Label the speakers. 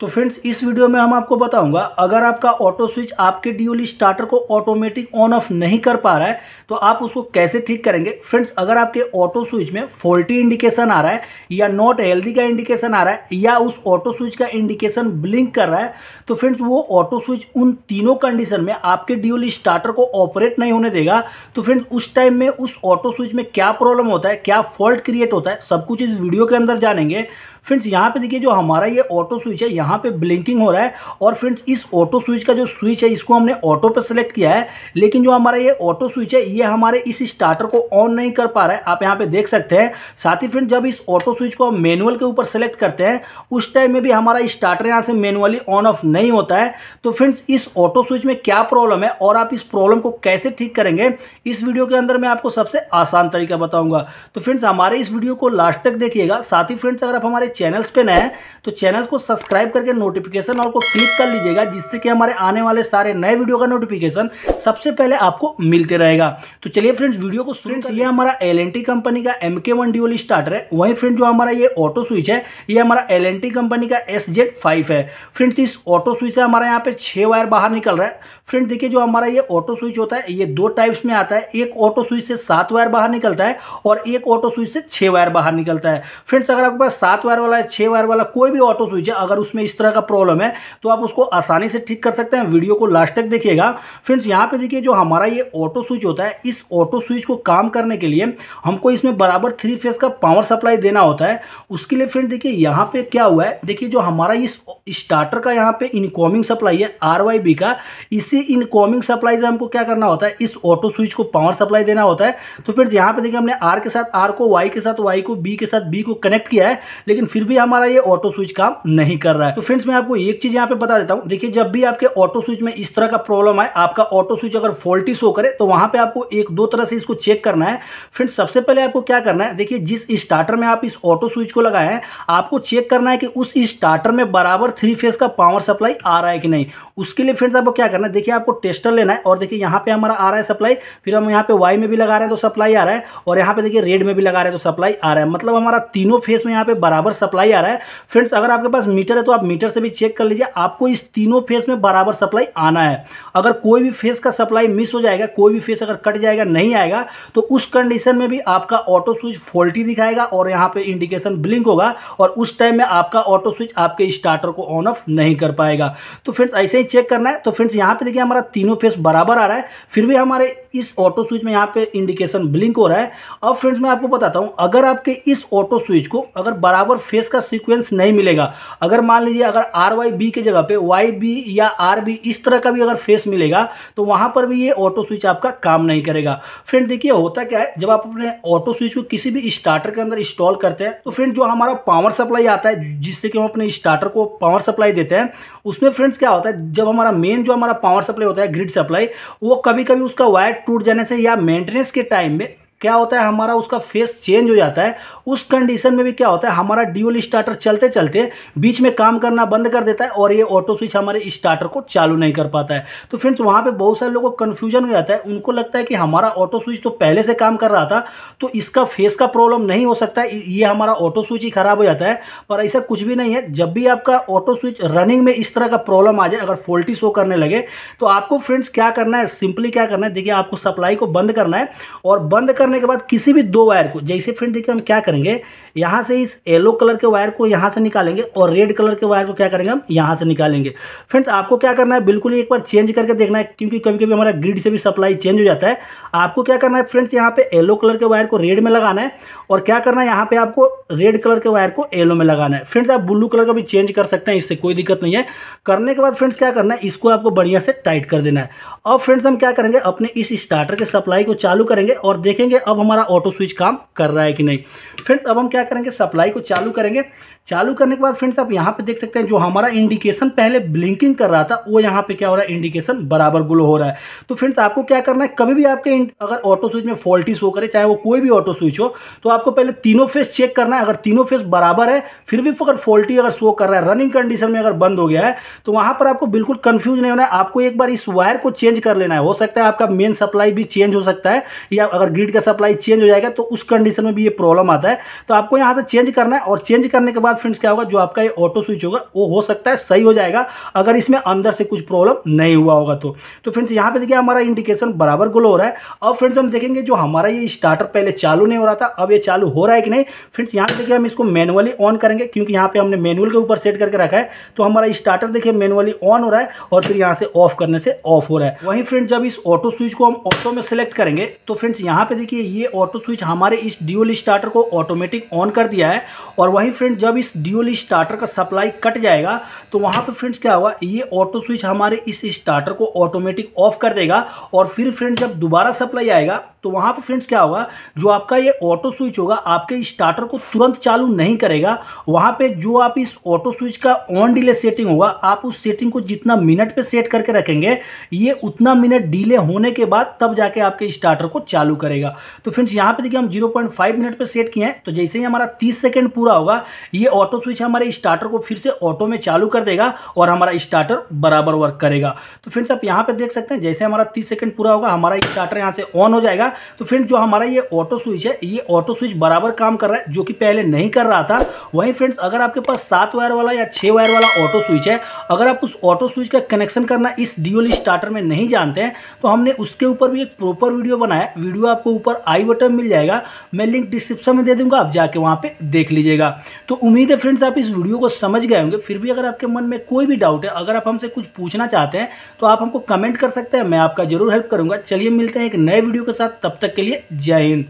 Speaker 1: तो फ्रेंड्स इस वीडियो में हम आपको बताऊंगा अगर आपका ऑटो स्विच आपके ड्यूली स्टार्टर को ऑटोमेटिक ऑन ऑफ नहीं कर पा रहा है तो आप उसको कैसे ठीक करेंगे फ्रेंड्स अगर आपके ऑटो स्विच में फॉल्टी इंडिकेशन आ रहा है या नॉट हेल्दी का इंडिकेशन आ रहा है या उस ऑटो स्विच का इंडिकेशन ब्लिंक कर रहा है तो फ्रेंड्स वो ऑटो स्विच उन तीनों कंडीशन में आपके ड्यूली स्टार्टर को ऑपरेट नहीं होने देगा तो फ्रेंड्स उस टाइम में उस ऑटो स्विच में क्या प्रॉब्लम होता है क्या फॉल्ट क्रिएट होता है सब कुछ इस वीडियो के अंदर जानेंगे फ्रेंड्स यहाँ पे देखिए जो हमारा ये ऑटो स्विच है यहाँ पे ब्लिंकिंग हो रहा है और फ्रेंड्स इस ऑटो स्विच का जो स्विच है इसको हमने ऑटो पे सेलेक्ट किया है लेकिन जो हमारा ये ऑटो स्विच है ये हमारे इस स्टार्टर को ऑन नहीं कर पा रहा है आप यहाँ पे देख सकते हैं साथ ही फ्रेंड्स जब इस ऑटो स्विच को हम मैनुअल के ऊपर सेलेक्ट करते हैं उस टाइम में भी हमारा स्टार्टर यहाँ से मैनुअली ऑन ऑफ नहीं होता है तो फ्रेंड्स इस ऑटो स्विच में क्या प्रॉब्लम है और आप इस प्रॉब्लम को कैसे ठीक करेंगे इस वीडियो के अंदर मैं आपको सबसे आसान तरीका बताऊँगा तो फ्रेंड्स हमारे इस वीडियो को लास्ट तक देखिएगा साथ ही फ्रेंड्स अगर आप हमारे चैनल्स पे नए हैं तो चैनल को सब्सक्राइब करके नोटिफिकेशन और को क्लिक कर लीजिएगा जिससे कि हमारे आने वाले सारे नए वीडियो का नोटिफिकेशन सबसे पहले आपको मिलते रहेगा तो चलिए फ्रेंड्स वीडियो को फ्रेंड्स ये हमारा एल कंपनी का एम के स्टार्टर है वहीं फ्रेंड जो हमारा ये ऑटो स्विच है ये हमारा एल कंपनी का एस है फ्रेंड्स इस ऑटो स्विच से हमारा यहाँ पे छः वायर बाहर निकल रहा है फ्रेंड देखिए जो हमारा ये ऑटो स्विच होता है ये दो टाइप्स में आता है एक ऑटो स्विच से सात वायर बाहर निकलता है और एक ऑटो स्विच से छः वायर बाहर निकलता है फ्रेंड्स अगर आपके पास सात वायर वाला है छः वायर वाला कोई भी ऑटो स्विच है अगर उसमें इस तरह का प्रॉब्लम है तो आप उसको आसानी से ठीक कर सकते हैं वीडियो को लास्ट तक देखिएगा फ्रेंड्स यहाँ पे देखिए जो हमारा ये ऑटो स्विच होता है इस ऑटो स्विच को काम करने के लिए हमको इसमें बराबर थ्री फेज का पावर सप्लाई देना होता है उसके लिए फ्रेंड देखिए यहाँ पर क्या हुआ है देखिए जो हमारा इस स्टार्टर का यहाँ पर इनकॉमिंग सप्लाई है आर का इसी इनकॉमिंग सप्लाई से हमको क्या करना होता है इस ऑटो स्विच को पावर सप्लाई देना होता है तो फिर यहाँ पर देखिए हमने आर के साथ आर को वाई के साथ वाई को बी के साथ बी को कनेक्ट किया है लेकिन फिर भी हमारा ये ऑटो स्विच काम नहीं कर रहा है तो फ्रेंड्स मैं आपको एक चीज यहाँ पे बता देता हूँ देखिए जब भी आपके ऑटो स्विच में इस तरह का प्रॉब्लम आए आपका ऑटो स्विच अगर फॉल्टी शो करे तो वहां पे आपको एक दो तरह से इसको चेक करना है फ्रेंड्स सबसे पहले आपको क्या करना है देखिए जिस स्टार्टर में आप इस ऑटो स्विच को लगाए आपको चेक करना है कि उस स्टार्टर में बराबर थ्री फेज का पावर सप्लाई आ रहा है कि नहीं उसके लिए फ्रेंड्स आपको क्या करना है देखिए आपको टेस्टर लेना है और देखिए यहाँ पे हमारा आ रहा है सप्लाई फिर हम यहाँ पे वाई में भी लगा रहे हैं तो सप्लाई आ रहा है और यहाँ पे देखिए रेड में भी लगा रहे हैं तो सप्लाई आ रहा है मतलब हमारा तीनों फेस में यहाँ पे बराबर सप्लाई आ रहा है फ्रेंड्स अगर आपके पास मीटर है तो आप मीटर से भी चेक कर लीजिए आपको इस तीनों फेस में बराबर सप्लाई आना है अगर कोई भी फेस का सप्लाई मिस हो जाएगा कोई भी फेस अगर कट जाएगा नहीं आएगा तो उस कंडीशन में भी आपका ऑटो स्विच फॉल्टी दिखाएगा और यहाँ पर इंडिकेशन ब्लिंक होगा और उस टाइम में आपका ऑटो स्विच आपके स्टार्टर को ऑन ऑफ नहीं कर पाएगा तो फ्रेंड्स ऐसे ही चेक करना है तो फ्रेंड्स यहाँ पर देखिए हमारा तीनों फेस बराबर आ रहा है फिर भी हमारे इस ऑटो स्विच में यहाँ पे इंडिकेशन ब्लिंक हो रहा है अब फ्रेंड्स मैं आपको बताता हूँ अगर आपके इस ऑटो स्विच को अगर बराबर फेस का सीक्वेंस नहीं मिलेगा अगर मान लीजिए अगर आर वाई बी की जगह पे वाई बी या आर बी इस तरह का भी अगर फेस मिलेगा तो वहाँ पर भी ये ऑटो स्विच आपका काम नहीं करेगा फ्रेंड देखिए होता क्या है जब आप अपने ऑटो स्विच को किसी भी स्टार्टर के अंदर इंस्टॉल करते हैं तो फ्रेंड जो हमारा पावर सप्लाई आता है जिससे कि हम अपने स्टार्टर को पावर सप्लाई देते हैं उसमें फ्रेंड्स क्या होता है जब हमारा मेन जो हमारा पावर सप्लाई होता है ग्रिड सप्लाई वो कभी कभी उसका वायर टूट जाने से या मेंटेनेंस के टाइम में क्या होता है हमारा उसका फेस चेंज हो जाता है उस कंडीशन में भी क्या होता है हमारा ड्यूल स्टार्टर चलते चलते बीच में काम करना बंद कर देता है और ये ऑटो स्विच हमारे स्टार्टर को चालू नहीं कर पाता है तो फ्रेंड्स वहाँ पर बहुत सारे लोगों को कन्फ्यूजन हो जाता है उनको लगता है कि हमारा ऑटो स्विच तो पहले से काम कर रहा था तो इसका फेस का प्रॉब्लम नहीं हो सकता ये हमारा ऑटो स्विच ही खराब हो जाता है पर ऐसा कुछ भी नहीं है जब भी आपका ऑटो स्विच रनिंग में इस तरह का प्रॉब्लम आ जाए अगर फोल्टी शो करने लगे तो आपको फ्रेंड्स क्या करना है सिंपली क्या करना है देखिए आपको सप्लाई को बंद करना है और बंद करने के बाद किसी भी दो वायर को जैसे फ्रेंड देखिए हम क्या करेंगे यहाँ से इस येलो कलर के वायर को यहाँ से निकालेंगे और रेड कलर के वायर को क्या करेंगे हम यहाँ से निकालेंगे फ्रेंड्स आपको क्या करना है बिल्कुल एक बार चेंज करके देखना है क्योंकि कभी कभी हमारा ग्रिड से भी सप्लाई चेंज हो जाता है आपको क्या करना है फ्रेंड्स यहाँ पे येलो कलर के वायर को रेड में लगाना है और क्या करना है यहाँ पे आपको रेड कलर के वायर को येलो में लगाना है फ्रेंड्स आप ब्लू कलर का भी चेंज कर सकते हैं इससे कोई दिक्कत नहीं है करने के बाद फ्रेंड्स क्या करना है इसको आपको बढ़िया से टाइट कर देना है अब फ्रेंड्स हम क्या करेंगे अपने इस स्टार्टर के सप्लाई को चालू करेंगे और देखेंगे अब हमारा ऑटो स्विच काम कर रहा है कि नहीं फ्रेंड्स अब हम क्या क्या करेंगे सप्लाई को चालू करेंगे चालू करने के बाद फ्रेंड्स आप यहाँ पे देख सकते हैं जो हमारा इंडिकेशन पहले ब्लिंकिंग कर रहा था वो यहाँ पे क्या हो रहा है इंडिकेशन बराबर ग्लो हो रहा है तो फ्रेंड्स आपको क्या करना है कभी भी आपके अगर ऑटो स्विच में फॉल्टी शो करे चाहे वो कोई भी ऑटो स्विच हो तो आपको पहले तीनों फेस चेक करना है अगर तीनों फेस बराबर है फिर भी अगर फॉल्टी अगर शो कर रहा है रनिंग कंडीशन में अगर बंद हो गया है तो वहाँ पर आपको बिल्कुल कन्फ्यूज नहीं होना है आपको एक बार इस वायर को चेंज कर लेना है हो सकता है आपका मेन सप्लाई भी चेंज हो सकता है या अगर ग्रिड का सप्लाई चेंज हो जाएगा तो उस कंडीशन में भी ये प्रॉब्लम आता है तो आप आपको यहाँ से चेंज करना है और चेंज करने के बाद फ्रेंड्स क्या होगा जो आपका ये ऑटो स्विच होगा वो हो सकता है सही हो जाएगा अगर इसमें अंदर से कुछ प्रॉब्लम नहीं हुआ होगा तो तो फ्रेंड्स यहाँ पे देखिए हमारा इंडिकेशन बराबर ग्लो हो रहा है अब फ्रेंड्स हम देखेंगे जो हमारा ये स्टार्टर पहले चालू नहीं हो रहा था अब ये चालू हो रहा है कि नहीं फ्रेंड्स यहाँ देखिए हम इसको मैनुअली ऑन करेंगे क्योंकि यहाँ पर हमने मैनुअल के ऊपर सेट करके रखा है तो हमारा स्टार्टर देखिए मैनुअली ऑन हो रहा है और फिर यहाँ से ऑफ करने से ऑफ हो रहा है वहीं फ्रेंड्स जब इस ऑटो स्विच को हम ऑटो में सेलेक्ट करेंगे तो फ्रेंड्स यहाँ पे देखिए ये ऑटो स्विच हमारे इस ड्यूल स्टार्टर को ऑटोमेटिक ऑन ऑन कर दिया है और वहीं फ्रेंड जब इस ड्यूल स्टार्टर का सप्लाई कट जाएगा तो वहां पर फ्रेंड्स क्या होगा ये ऑटो स्विच हमारे इस स्टार्टर को ऑटोमेटिक ऑफ कर देगा और फिर फ्रेंड जब दोबारा सप्लाई आएगा तो वहां पर फ्रेंड्स क्या होगा जो आपका ये ऑटो स्विच होगा आपके स्टार्टर को तुरंत चालू नहीं करेगा वहां पे जो आप इस ऑटो स्विच का ऑन डिले सेटिंग होगा आप उस सेटिंग को जितना मिनट पे सेट करके रखेंगे ये उतना मिनट डिले होने के बाद तब जाके आपके स्टार्टर को चालू करेगा तो फ्रेंड्स यहाँ पे देखिए हम जीरो मिनट पर सेट किए हैं तो जैसे ही हमारा तीस सेकेंड पूरा होगा ये ऑटो स्विच हमारे स्टार्टर को फिर से ऑटो में चालू कर देगा और हमारा स्टार्टर बराबर वर्क करेगा तो फ्रेंड्स आप यहाँ पर देख सकते हैं जैसे हमारा तीस सेकेंड पूरा होगा हमारा स्टार्टर यहाँ से ऑन हो जाएगा तो फ्रेंड जो हमारा ये ऑटो स्विच है ये ऑटो स्विच बराबर काम कर रहा है जो कि पहले नहीं कर रहा था वहीं फ्रेंड्स अगर आपके पास सात वायर वाला या छः वायर वाला ऑटो स्विच है अगर आप उस ऑटो स्विच का कनेक्शन करना इस डिओल स्टार्टर में नहीं जानते हैं तो हमने उसके ऊपर भी एक प्रॉपर वीडियो बनाया वीडियो आपको ऊपर आई बटन मिल जाएगा मैं लिंक डिस्क्रिप्शन में दे दूंगा आप जाके तो वहाँ पे देख लीजिएगा तो उम्मीद है फ्रेंड्स आप इस वीडियो को समझ गए होंगे फिर भी अगर आपके मन में कोई भी डाउट है अगर आप हमसे कुछ पूछना चाहते हैं तो आप हमको कमेंट कर सकते हैं मैं आपका जरूर हेल्प करूँगा चलिए मिलते हैं एक नए वीडियो के साथ तब तक के लिए जय हिंद